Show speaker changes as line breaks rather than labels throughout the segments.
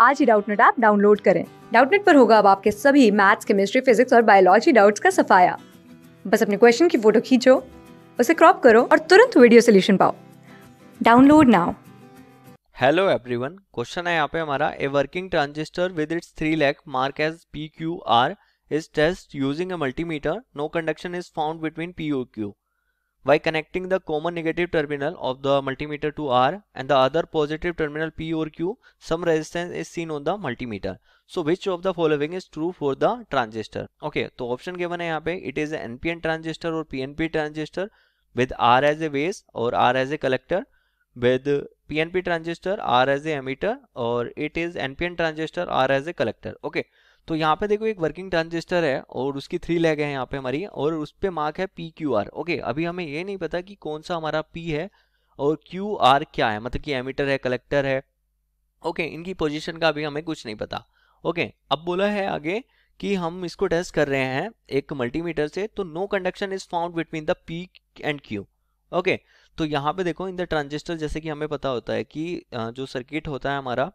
आज ही Doubtnut app download करें डाउटनेट पर होगा अब आपके सभी मैथ्स केमिस्ट्री फिजिक्स और बायोलॉजी डाउट्स का सफाया बस अपने क्वेश्चन की फोटो खींचो उसे क्रॉप करो और तुरंत वीडियो सोल्यूशन पाओ download now hello everyone question है यहाँ पे हमारा a working transistor with its three leg mark as P Q R is test using a multimeter no conduction is found between P O Q by connecting the common negative terminal of the multimeter to R and the other positive terminal P or Q, some resistance is seen on the multimeter. So which of the following is true for the transistor? Okay, so option given here, यहाँ it is an NPN transistor or PNP transistor with R as a base or R as a collector with PNP transistor R as a emitter or it is NPN transistor R as a collector. Okay, तो यहाँ पे देखो एक working transistor है और उसकी three leg है यहाँ पे हमारी और उस पर मार्क है पी क्यू आर ओके अभी हमें ये नहीं पता कि कौन सा हमारा पी है और क्यू आर क्या है मतलब कि एमिटर है कलेक्टर है ओके इनकी पोजीशन का अभी हमें कुछ नहीं पता ओके अब बोला है आगे कि हम इसको टेस्ट कर रहे हैं एक मल्टीमीटर से तो no conduction is found between the P and Q okay तो यहाँ पे देखो इन द ट्रांजिस्टर जैसे कि हमें पता होता है कि जो सर्किट होता है हमारा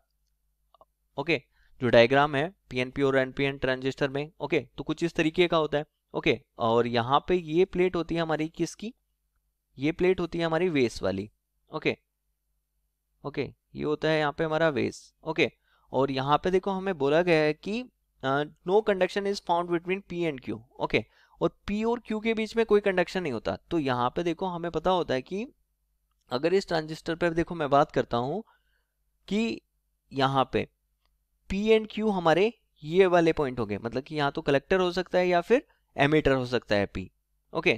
ओके okay, जो डायग्राम है पीएनपी और एनपीएन ट्रांजिस्टर में ओके तो कुछ इस तरीके का होता है ओके और यहाँ पे ये प्लेट होती है हमारी किसकी ये प्लेट होती है हमारी वेस वाली ओके ओके ये होता है यहाँ पे हमारा वेस ओके और यहाँ पे देखो हमें बोला गया है कि no conduction is found between P and Q okay और पी और क्यू के बीच में कोई कंडक्शन नहीं होता तो यहाँ पे देखो हमें पता होता है कि अगर इस ट्रांजिस्टर पर देखो मैं बात करता हूँ कि यहाँ पे पी एंड क्यू हमारे ये वाले पॉइंट हो गए मतलब कि यहाँ तो कलेक्टर हो सकता है या फिर एमिटर हो सकता है पी ओके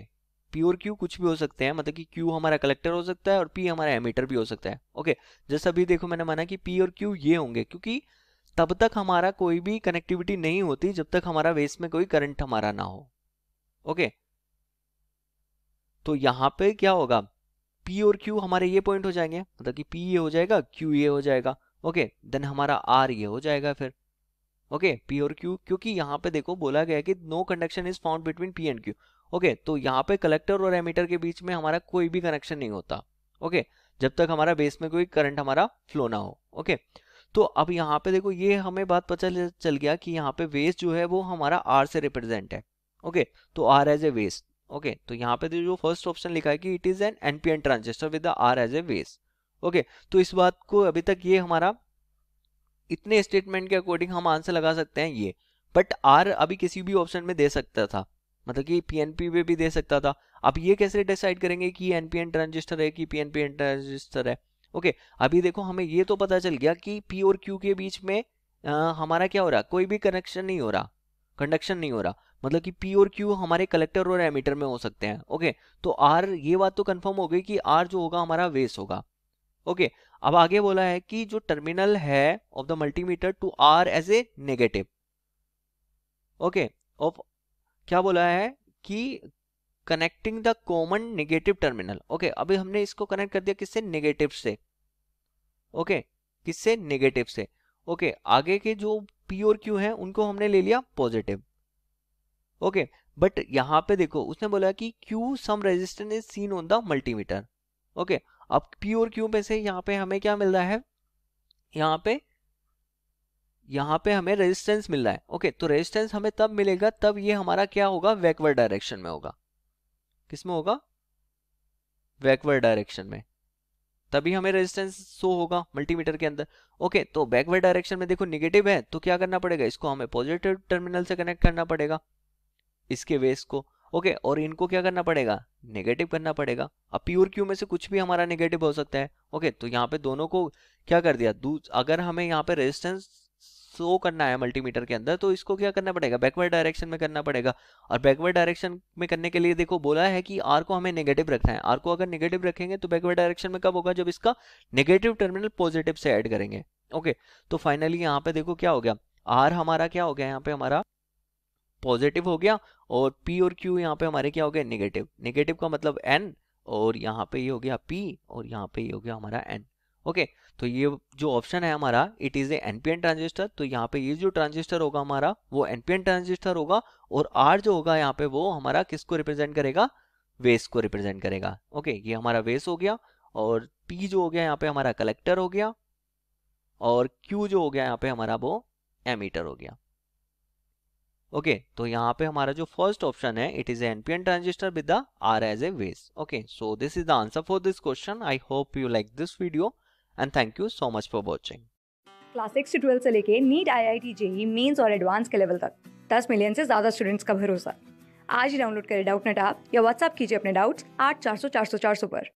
पी और क्यू कुछ भी हो सकते हैं मतलब कि क्यू हमारा कलेक्टर हो सकता है और पी हमारा एमिटर भी हो सकता है ओके जैसा अभी देखो मैंने माना कि पी और क्यू ये होंगे क्योंकि तब तक हमारा कोई भी कनेक्टिविटी नहीं होती जब तक हमारा वेस्ट में कोई करंट हमारा ना हो ओके तो यहाँ पे क्या होगा पी और क्यू हमारे ये पॉइंट हो जाएंगे मतलब कि पी ये हो जाएगा क्यू ये हो जाएगा ओके देन हमारा आर ये हो जाएगा फिर ओके पी और क्यू क्योंकि यहाँ पे देखो बोला गया कि no conduction is found between P and Q okay तो यहाँ पे कलेक्टर और एमिटर के बीच में हमारा कोई भी कनेक्शन नहीं होता ओके जब तक हमारा बेस में कोई करंट हमारा फ्लो ना हो ओके तो अब यहाँ पे देखो ये हमें बात पता चल गया कि यहाँ पे वेस्ट जो है वो हमारा आर से रिप्रेजेंट है ओके तो R as a west okay तो यहाँ पे जो फर्स्ट ऑप्शन लिखा है कि it is an NPN transistor with R as a west okay तो इस बात को अभी तक ये हमारा इतने स्टेटमेंट के अकॉर्डिंग हम आंसर लगा सकते हैं ये बट आर अभी किसी भी ऑप्शन में दे सकता था मतलब कि पीएनपी में भी दे सकता था आप ये कैसे डिसाइड करेंगे कि एनपीएन ट्रांजिस्टर है कि पीएनपीएन ट्रांजिस्टर है ओके अभी देखो हमें ये तो पता चल गया कि पी और क्यू के बीच में आ, हमारा क्या हो रहा कोई भी कनेक्शन नहीं हो रहा कंडक्शन नहीं हो रहा मतलब कि पी और क्यू हमारे कलेक्टर और एमीटर में हो सकते हैं ओके तो आर ये बात तो कन्फर्म हो गई कि आर जो होगा हमारा वेस होगा ओके अब आगे बोला है कि जो टर्मिनल है of the multimeter to R as a negative okay of क्या बोला है कि connecting the common negative terminal okay अभी हमने इसको कनेक्ट कर दिया किससे नेगेटिव से ओके okay, किससे नेगेटिव से ओके okay, आगे के जो पी और क्यू है उनको हमने ले लिया पॉजिटिव ओके बट यहां पे देखो उसने बोला कि Q some resistance is seen on the multimeter okay अब प्योर क्यू में से यहाँ पे हमें क्या मिल रहा है यहाँ पे यहाँ पे हमें रेजिस्टेंस मिल रहा है ओके तो रेजिस्टेंस हमें तब मिलेगा तब ये हमारा क्या होगा वैकवर्ड डायरेक्शन में होगा किस में होगा वैकवर्ड डायरेक्शन में तभी हमें रेजिस्टेंस शो होगा मल्टीमीटर के अंदर ओके तो बैकवर्ड डायरेक्शन में देखो निगेटिव है तो क्या करना पड़ेगा इसको हमें पॉजिटिव टर्मिनल से कनेक्ट करना पड़ेगा इसके वेस को ओके okay, और इनको क्या करना पड़ेगा नेगेटिव करना पड़ेगा अब पी और क्यू में से कुछ भी हमारा नेगेटिव हो सकता है ओके तो यहाँ पे दोनों को क्या कर दिया अगर हमें यहाँ पे रेजिस्टेंस शो करना है मल्टीमीटर के अंदर तो इसको क्या करना पड़ेगा बैकवर्ड डायरेक्शन में करना पड़ेगा और बैकवर्ड डायरेक्शन में करने के लिए देखो बोला है कि आर को हमें नेगेटिव रखना है आर को अगर नेगेटिव रखेंगे तो बैकवर्ड डायरेक्शन में कब होगा जब इसका नेगेटिव टर्मिनल पॉजिटिव से एड करेंगे ओके तो फाइनली यहाँ पे देखो क्या हो गया आर हमारा क्या हो गया यहाँ पे हमारा पॉजिटिव हो गया और पी और क्यू यहाँ पे हमारे क्या हो गए नेगेटिव नेगेटिव का मतलब एन और यहाँ पे ये यह हो गया पी और यहाँ पे ये यह हो गया हमारा एन ओके तो ये जो ऑप्शन है हमारा it is a NPN transistor तो यहाँ पे ये जो ट्रांजिस्टर होगा हमारा वो एनपीएन ट्रांजिस्टर होगा और आर जो होगा यहाँ पे वो हमारा किसको रिप्रेजेंट करेगा वेस को रिप्रेजेंट करेगा ओके ये हमारा वेस हो गया और पी जो हो गया यहाँ पे हमारा कलेक्टर हो गया और क्यू जो हो गया यहाँ पे हमारा वो एमीटर हो गया ओके okay, तो यहाँ पे हमारा जो फर्स्ट ऑप्शन है it is NPN transistor with the R as a base okay so this is the answer for this question I hope you like this video and thank you so much for watching class six से twelfth से लेके NEET I I T JEE mains और advance के level तक दस million से ज्यादा students का भरोसा आज ही डाउनलोड करें डाउट नेट आप या व्हाट्सअप कीजिए अपने डाउट्स आठ चार सौ चार सौ चार सौ पर